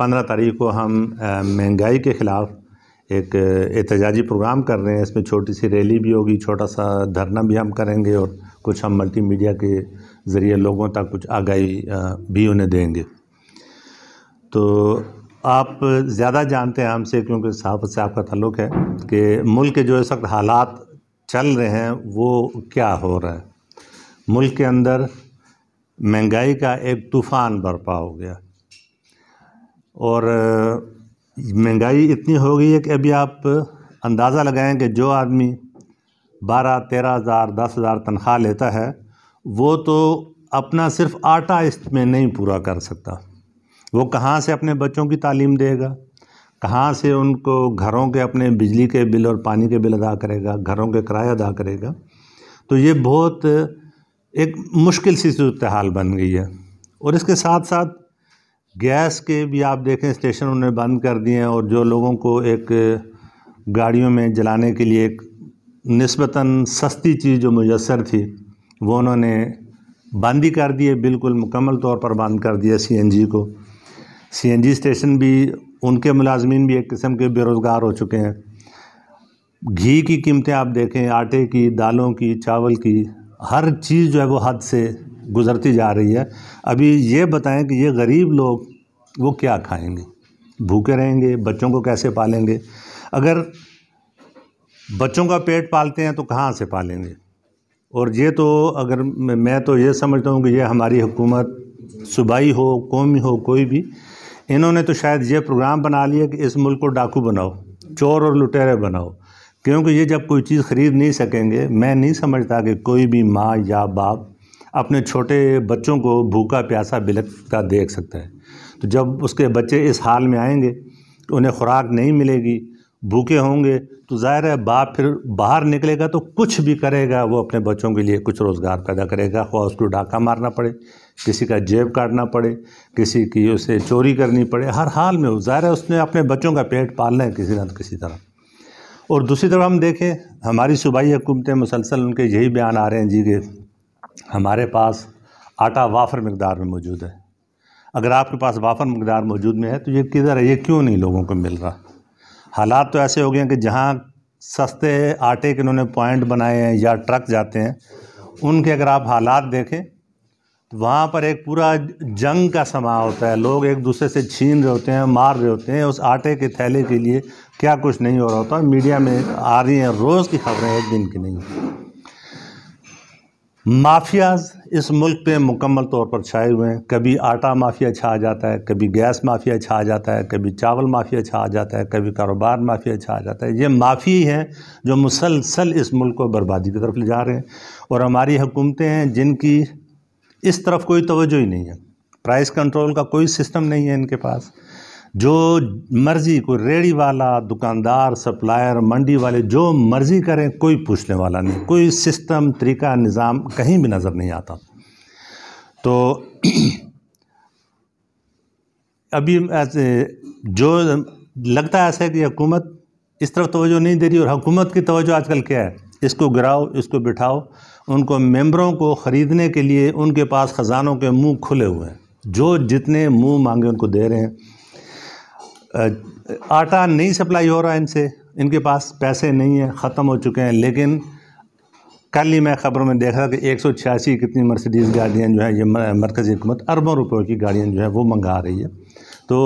पंद्रह तारीख को हम महंगाई के ख़िलाफ़ एक एहतजाजी प्रोग्राम कर रहे हैं इसमें छोटी सी रैली भी होगी छोटा सा धरना भी हम करेंगे और कुछ हम मल्टीमीडिया के ज़रिए लोगों तक कुछ आगाही भी उन्हें देंगे तो आप ज़्यादा जानते हैं हमसे क्योंकि साफ से आपका तल्लक है कि मुल्क के जो इस वक्त हालात चल रहे हैं वो क्या हो रहा है मुल्क के अंदर महंगाई का एक तूफ़ान बर्पा हो गया और महंगाई इतनी हो गई है कि अभी आप अंदाज़ा लगाएं कि जो आदमी बारह तेरह हज़ार दस हज़ार तनख्वाह लेता है वो तो अपना सिर्फ आटा इसमें नहीं पूरा कर सकता वो कहाँ से अपने बच्चों की तालीम देगा कहाँ से उनको घरों के अपने बिजली के बिल और पानी के बिल अदा करेगा घरों के किराए अदा करेगा तो ये बहुत एक मुश्किल सी सूरत हाल बन गई है और इसके साथ साथ गैस के भी आप देखें स्टेशन उन्होंने बंद कर दिए हैं और जो लोगों को एक गाड़ियों में जलाने के लिए एक नस्बता सस्ती चीज़ जो मुयसर थी वो उन्होंने बंद ही कर दिए बिल्कुल मुकम्मल तौर पर बंद कर दिया सीएनजी को सीएनजी स्टेशन भी उनके मुलाजमीन भी एक किस्म के बेरोज़गार हो चुके हैं घी की कीमतें आप देखें आटे की दालों की चावल की हर चीज़ जो है वो हद से गुज़रती जा रही है अभी ये बताएं कि ये गरीब लोग वो क्या खाएंगे भूखे रहेंगे बच्चों को कैसे पालेंगे अगर बच्चों का पेट पालते हैं तो कहाँ से पालेंगे और ये तो अगर मैं तो ये समझता हूँ कि ये हमारी हुकूमत सूबाई हो कौमी हो कोई भी इन्होंने तो शायद ये प्रोग्राम बना लिया कि इस मुल्क को डाकू बनाओ चोर और लुटेरे बनाओ क्योंकि ये जब कोई चीज़ ख़रीद नहीं सकेंगे मैं नहीं समझता कि कोई भी माँ या बाप अपने छोटे बच्चों को भूखा प्यासा बिलकता देख सकता है तो जब उसके बच्चे इस हाल में आएंगे तो उन्हें खुराक नहीं मिलेगी भूखे होंगे तो ज़ाहिर है बाप फिर बाहर निकलेगा तो कुछ भी करेगा वो अपने बच्चों के लिए कुछ रोज़गार पैदा करेगा ख्वा उसको डाका मारना पड़े किसी का जेब काटना पड़े किसी की उसे चोरी करनी पड़े हर हाल में ज़ाहिर है उसने अपने बच्चों का पेट पालना है किसी ना किसी तरह और दूसरी तरफ हम देखें हमारी सूबाई हुकूमतें मुसलसल उनके यही बयान आ रहे हैं जी के हमारे पास आटा वाफर मकदार में मौजूद है अगर आपके पास वाफर मकदार मौजूद में है तो ये किधर है ये क्यों नहीं लोगों को मिल रहा हालात तो ऐसे हो गए हैं कि जहाँ सस्ते आटे के उन्होंने पॉइंट बनाए हैं या ट्रक जाते हैं उनके अगर आप हालात देखें वहाँ पर एक पूरा जंग का समा होता है लोग एक दूसरे से छीन रहे होते हैं मार रहे होते हैं उस आटे के थैले के लिए क्या कुछ नहीं हो रहा होता मीडिया में आ रही हैं रोज़ की खबरें एक दिन की नहीं माफियाज इस मुल्क पे मुकम्मल तौर पर छाए हुए हैं कभी आटा माफिया छा जाता है कभी गैस माफिया छा जाता है कभी चावल माफिया छा जाता है कभी कारोबार माफिया छा जाता है ये माफी हैं जो मुसलसल इस मुल्क को बर्बादी की तरफ ले जा रहे हैं और हमारी हुकूमतें हैं जिनकी इस तरफ कोई तोज्जो ही नहीं है प्राइस कंट्रोल का कोई सिस्टम नहीं है इनके पास जो मर्ज़ी कोई रेड़ी वाला दुकानदार सप्लायर मंडी वाले जो मर्ज़ी करें कोई पूछने वाला नहीं कोई सिस्टम तरीका निज़ाम कहीं भी नज़र नहीं आता तो अभी जो लगता है ऐसा है कि हुकूमत इस तरफ तोज्जो नहीं दे रही और हुकूमत की तोज्जो आजकल क्या है इसको गिराओ इसको बिठाओ उनको मेंबरों को ख़रीदने के लिए उनके पास ख़जानों के मुंह खुले हुए हैं जो जितने मुंह मांगे उनको दे रहे हैं आटा नहीं सप्लाई हो रहा है इनसे इनके पास पैसे नहीं हैं ख़त्म हो चुके हैं लेकिन कल ही मैं ख़बरों में देखा कि एक सौ छियासी कितनी मर्सिडीज़ गाड़ियाँ जो है ये मरकज़ी हुकूमत अरबों रुपये की गाड़ियाँ जो है वो मंगा रही है तो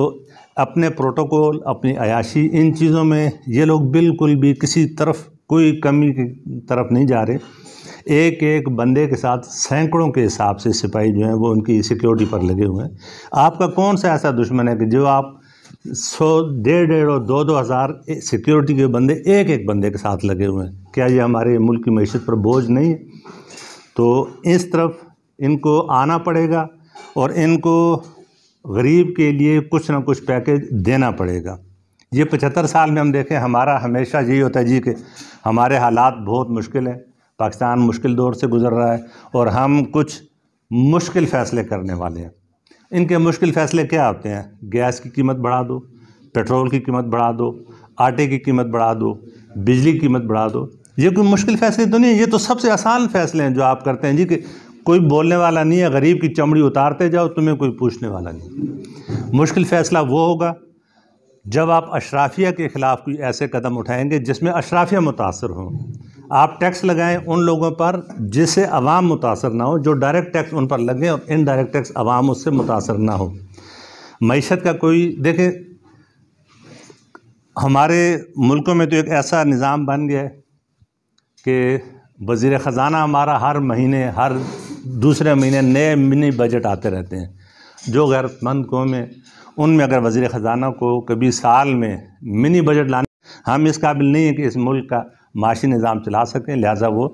अपने प्रोटोकॉल अपनी अयाशी इन चीज़ों में ये लोग बिल्कुल भी किसी तरफ कोई कमी की तरफ नहीं जा रहे एक एक बंदे के साथ सैकड़ों के हिसाब से सिपाही जो हैं वो उनकी सिक्योरिटी पर लगे हुए हैं आपका कौन सा ऐसा दुश्मन है कि जो आप सौ डेढ़ डेढ़ और दो दो हज़ार सिक्योरिटी के बंदे एक एक बंदे के साथ लगे हुए हैं क्या ये हमारे मुल्क की मीशत पर बोझ नहीं है तो इस तरफ इनको आना पड़ेगा और इनको गरीब के लिए कुछ ना कुछ पैकेज देना पड़ेगा ये पचहत्तर साल में हम देखें हमारा हमेशा यही होता है जी कि हमारे हालात बहुत मुश्किल हैं पाकिस्तान मुश्किल दौर से गुज़र रहा है और हम कुछ मुश्किल फ़ैसले करने वाले हैं इनके मुश्किल फ़ैसले क्या होते हैं गैस की कीमत बढ़ा दो पेट्रोल की कीमत बढ़ा दो आटे की कीमत बढ़ा दो बिजली की कीमत बढ़ा दो ये कोई मुश्किल फ़ैसले तो नहीं ये तो सबसे आसान फ़ैसले हैं जो आप करते हैं जी कि कोई बोलने वाला नहीं है गरीब की चमड़ी उतारते जाओ तुम्हें कोई पूछने वाला नहीं मुश्किल फ़ैसला वो होगा जब आप अशराफिया के ख़िलाफ़ कोई ऐसे कदम उठाएंगे जिसमें अशराफिया मुतासर हों आप टैक्स लगाएं उन लोगों पर जिससे अवाम मुतासर ना हो जो डायरेक्ट टैक्स उन पर लगें और इन डायरेक्ट टैक्स अवाम उससे मुतासर ना हो मीशत का कोई देखें हमारे मुल्कों में तो एक ऐसा निज़ाम बन गया है कि वज़ी ख़जाना हमारा हर महीने हर दूसरे महीने नए मिनी बजट आते रहते हैं जो गैरतमंद कौमें उनमें अगर वजी ख़जाना को कभी साल में मिनी बजट लाने हम इस काबिल नहीं हैं कि इस मुल्क का माशी निज़ाम चला सकें लिहाजा वो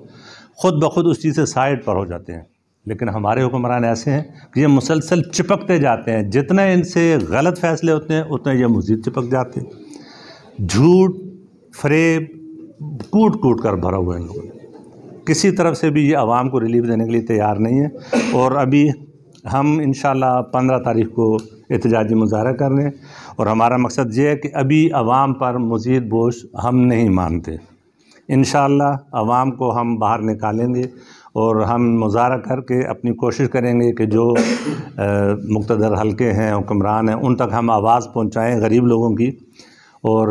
ख़ुद ब खुद उस चीज़ से साइड पर हो जाते हैं लेकिन हमारे हुक्मरान ऐसे हैं कि ये मुसलसल चिपकते जाते हैं जितने इनसे गलत फैसले होते हैं उतने ये मज़ीद चिपक जाते हैं झूठ फ्रेब कूट कूट कर भरा हुआ है इन लोगों ने किसी तरफ से भी ये आवाम को रिलीफ देने के लिए तैयार नहीं है और अभी हम इन पंद्रह तारीख को एहतजाजी मुजाहरा कर रहे हैं और हमारा मकसद ये है कि अभी आवाम पर मज़ीद बोझ हम नहीं मानते इन आवाम को हम बाहर निकालेंगे और हम मुजाहरा करके अपनी कोशिश करेंगे कि जो मुख्तर हल्के हैं हुक्मरान हैं उन तक हम आवाज़ पहुँचाएँ गरीब लोगों की और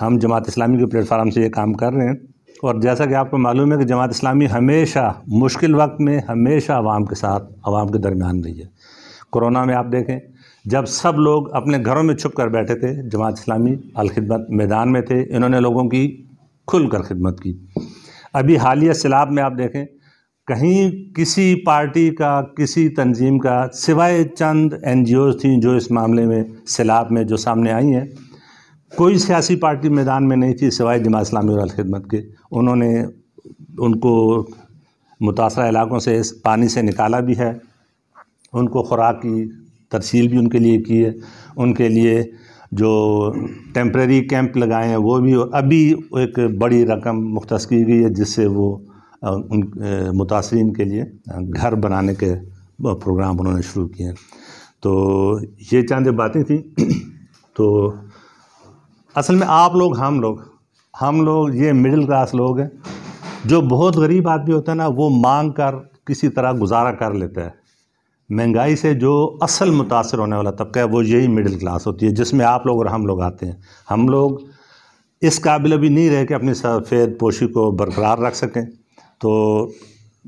हम जमात इस्लामी के प्लेटफार्म से ये काम कर रहे हैं और जैसा कि आपको मालूम है कि जमात इस्लामी हमेशा मुश्किल वक्त में हमेशा आवाम के साथ आवाम के दरमियान रही है कोरोना में आप देखें जब सब लोग अपने घरों में छुप कर बैठे थे जमात इस्लामी अलखदमत मैदान में थे इन्होंने लोगों की खुल कर खिदमत की अभी हालिया सैलाब में आप देखें कहीं किसी पार्टी का किसी तंजीम का सिवाय चंद एन थी जो इस मामले में सैलाब में जो सामने आई हैं कोई सियासी पार्टी मैदान में नहीं थी सिवाय जमात इस्लामी और अलखदमत के उन्होंने उनको मुतासर इलाकों से पानी से निकाला भी है उनको खुराक की तरसील भी उनके लिए की है उनके लिए जो टेम्प्रेरी कैंप लगाए हैं वो भी अभी एक बड़ी रकम मुख्त की गई है जिससे वो उन मुतासरीन के लिए घर बनाने के प्रोग्राम उन्होंने शुरू किए हैं तो ये चंद बातें थी तो असल में आप लोग हम लोग हम लोग ये मिडिल क्लास लोग हैं जो बहुत गरीब आदमी होता है ना वो मांग कर किसी तरह गुजारा कर लेता है महंगाई से जो असल मुतासर होने वाला तबका है वो यही मिडिल क्लास होती है जिसमें आप लोग और हम लोग आते हैं हम लोग इस काबिल भी नहीं रहे कि अपनी सफ़ेद पोशी को बरकरार रख सकें तो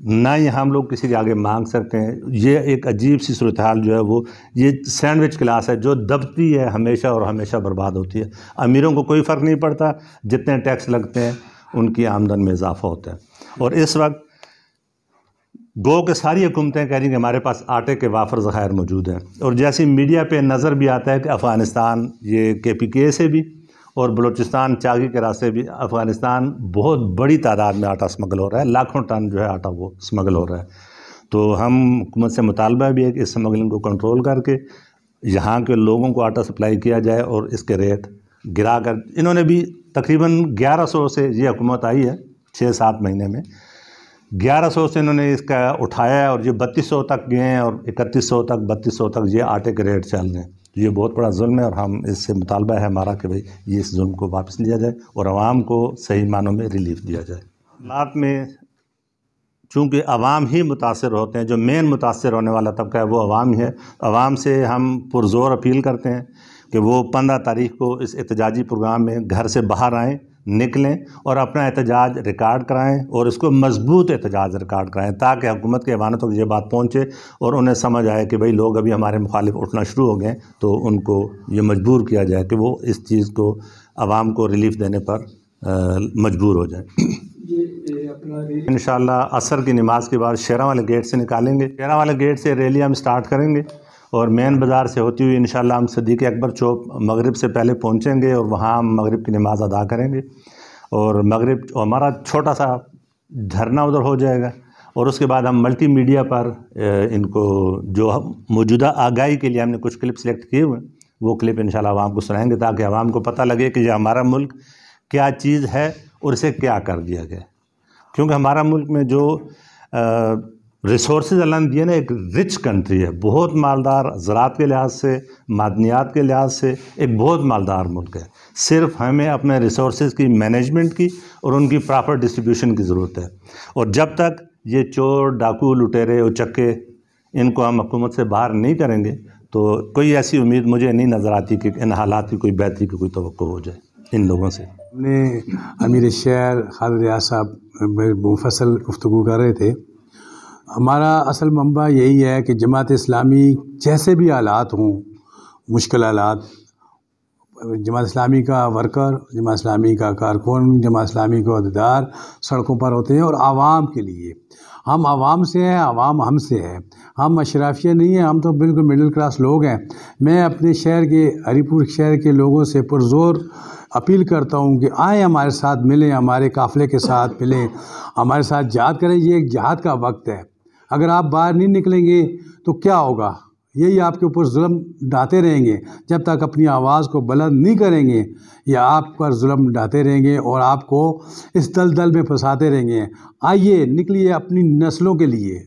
ना ही हम लोग किसी के आगे मांग सकते हैं ये एक अजीब सी सूरत हाल जो है वो ये सैंडविच क्लास है जो दबती है हमेशा और हमेशा बर्बाद होती है अमीरों को कोई फ़र्क नहीं पड़ता जितने टैक्स लगते हैं उनकी आमदन में इजाफा होता है और इस वक्त गो के सारी हुकूमतें कह रही कि हमारे पास आटे के वाफर ज़ख़ायर मौजूद हैं और जैसी मीडिया पर नज़र भी आता है कि अफ़गानिस्तान ये के पी के से भी और बलोचिस्तान चागी के रास्ते भी अफ़गानिस्तान बहुत बड़ी तादाद में आटा स्मगल हो रहा है लाखों टन जो है आटा वो स्मगल हो रहा है तो हम हुकूमत से मुतालबा भी है कि इस स्मगलिंग को कंट्रोल करके यहाँ के लोगों को आटा सप्लाई किया जाए और इसके रेट गिरा कर इन्होंने भी तकरीबन 1100 से ये हुकूमत आई है छः सात महीने में 1100 से इन्होंने इसका उठाया और ये 3200 तक गए हैं और 3100 तक 3200 तक ये आटे के रेट चल रहे हैं ये बहुत बड़ा जुल्म है और हम इससे मुतालबा है हमारा कि भाई ये इस जुल्म को वापस लिया जाए और आवाम को सही मानों में रिलीफ दिया जाए हालात में चूँकि अवाम ही मुतासर होते हैं जो मेन मुतासर होने वाला तबका है वो अवाम ही है अवाम से हम पुरजोर अपील करते हैं कि वो पंद्रह तारीख को इस एहतजाजी प्रोग्राम में घर से बाहर आएँ निकलें और अपना एहतजाज रिकॉर्ड कराएं और इसको मजबूत एहतजाज रिकॉर्ड कराएं ताकि हुकूमत के अवानों तक ये बात पहुँचे और उन्हें समझ आए कि भाई लोग अभी हमारे मुखालिफ उठना शुरू हो गए तो उनको ये मजबूर किया जाए कि वो इस चीज़ को आवाम को रिलीफ देने पर मजबूर हो जाए इन असर की नमाज के बाद शेरा वाले गेट से निकालेंगे शेरा वाले गेट से रैली हम स्टार्ट करेंगे और मेन बाज़ार से होती हुई इन हम सदीक़ अकबर चौक मग़रब से पहले पहुँचेंगे और वहाँ हम मगरब की नमाज़ अदा करेंगे और मगरब हमारा छोटा सा झरना उधर हो जाएगा और उसके बाद हम मल्टी मीडिया पर इनको जो मौजूदा आगाही के लिए हमने कुछ क्लिप सेलेक्ट किए हुए वो क्लिप इन आवाम को सुनाएंगे ताकि आवाम को पता लगे कि यह हमारा मुल्क क्या चीज़ है और इसे क्या कर दिया गया क्योंकि हमारा मुल्क में जो आ, रिसोर्स ना एक रिच कंट्री है बहुत मालदार ज़रात के लिहाज से मादनियात के लिहाज से एक बहुत मालदार मुल्क है सिर्फ हमें अपने रिसोर्स की मैनेजमेंट की और उनकी प्रॉपर डिस्ट्रीब्यूशन की ज़रूरत है और जब तक ये चोर डाकू लुटेरे उचक्के इनको हम हकूमत से बाहर नहीं करेंगे तो कोई ऐसी उम्मीद मुझे नहीं नज़र आती कि इन हालात की कोई बेहतरी की कोई तो हो जाए इन लोगों से हमने अमीर शहर खाल रिया साहब मुफसल गुफ्तु कर रहे थे हमारा असल मंबा यही है कि जमात इस्लामी जैसे भी हालात हों मुश्किल हालात जमात इस्लामी का वर्कर जमात इस्लामी का कारकुन जमात इस्लामी का अहदेदार सड़कों पर होते हैं और आवाम के लिए हम आवाम से हैं आवाम हम से हैं हम अशराफिया नहीं हैं हम तो बिल्कुल मिडिल क्लास लोग हैं मैं अपने शहर के हरीपुर शहर के लोगों से पुरजोर अपील करता हूँ कि आए हमारे साथ मिलें हमारे काफ़िले के साथ मिलें हमारे साथ जहाद करें ये एक जहाद का वक्त है अगर आप बाहर नहीं निकलेंगे तो क्या होगा यही आपके ऊपर जुल्म डाते रहेंगे जब तक अपनी आवाज़ को बुलंद नहीं करेंगे या आप पर जुल्म डाते रहेंगे और आपको इस दल दल में फंसाते रहेंगे आइए निकलिए अपनी नस्लों के लिए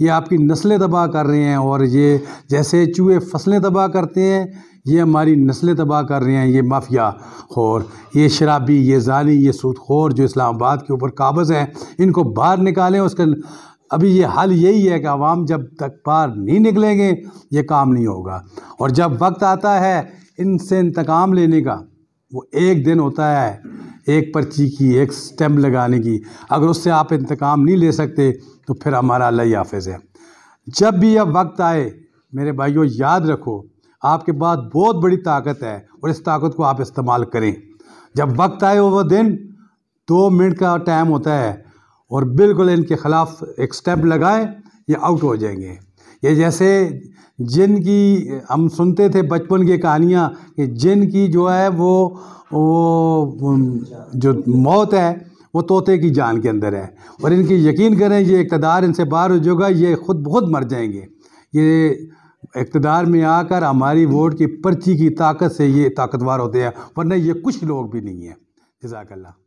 ये आपकी नस्लें तबाह कर रहे हैं और ये जैसे चूहे फसलें तबाह करते हैं ये हमारी नस्लें तबाह कर रहे हैं ये माफिया खोर ये शराबी ये जाली ये सूदखोर जो इस्लामाबाद के ऊपर काबज़ हैं इनको बाहर निकालें उसका अभी ये हल यही है कि आवाम जब तक पार नहीं निकलेंगे ये काम नहीं होगा और जब वक्त आता है इनसे इंतकाम लेने का वो एक दिन होता है एक पर्ची की एक स्टैम्प लगाने की अगर उससे आप इंतकाम नहीं ले सकते तो फिर हमारा अल्लाह हाफज़ हाफिज़ है जब भी यह वक्त आए मेरे भाइयों याद रखो आपके पास बहुत बड़ी ताकत है और इस ताकत को आप इस्तेमाल करें जब वक्त आए वो दिन दो मिनट का टाइम होता है और बिल्कुल इनके ख़िलाफ़ एक स्टेप लगाएं ये आउट हो जाएंगे ये जैसे जिनकी हम सुनते थे बचपन की कहानियाँ कि जिनकी जो है वो वो जो मौत है वो तोते की जान के अंदर है और इनकी यकीन करें ये इकतदार इनसे बाहर हो जाएगा ये खुद बहुत मर जाएंगे ये इकतदार में आकर हमारी वोट की पर्ची की ताकत से ये ताकतवर होते हैं वरना ये कुछ लोग भी नहीं हैं जजाकल्ला